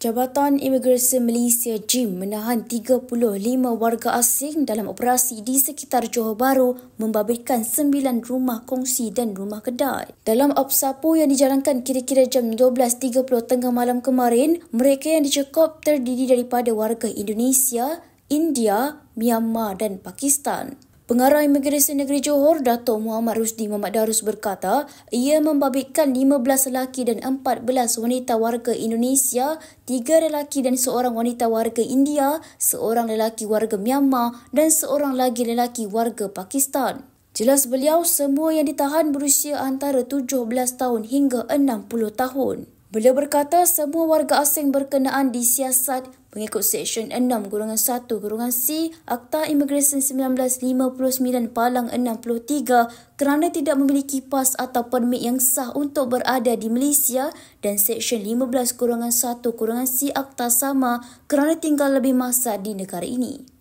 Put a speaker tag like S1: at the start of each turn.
S1: Jabatan Imigresi Malaysia JIM menahan 35 warga asing dalam operasi di sekitar Johor Bahru membabitkan 9 rumah kongsi dan rumah kedai. Dalam Opsapu yang dijalankan kira-kira jam 12.30 tengah malam kemarin, mereka yang dicekup terdiri daripada warga Indonesia, India, Myanmar dan Pakistan. Pengarah Imigresen Negeri Johor, Dato' Muhammad Rusdi Muhammad Darus berkata, ia membabitkan 15 lelaki dan 14 wanita warga Indonesia, 3 lelaki dan seorang wanita warga India, seorang lelaki warga Myanmar dan seorang lagi lelaki warga Pakistan. Jelas beliau, semua yang ditahan berusia antara 17 tahun hingga 60 tahun. Beliau berkata semua warga asing berkenaan disiasat mengikut Seksyen 6 Gurungan 1 Gurungan C Akta Immigration 1959 Palang 63 kerana tidak memiliki pas atau permit yang sah untuk berada di Malaysia dan Seksyen 15 Gurungan 1 Gurungan C Akta sama kerana tinggal lebih masa di negara ini.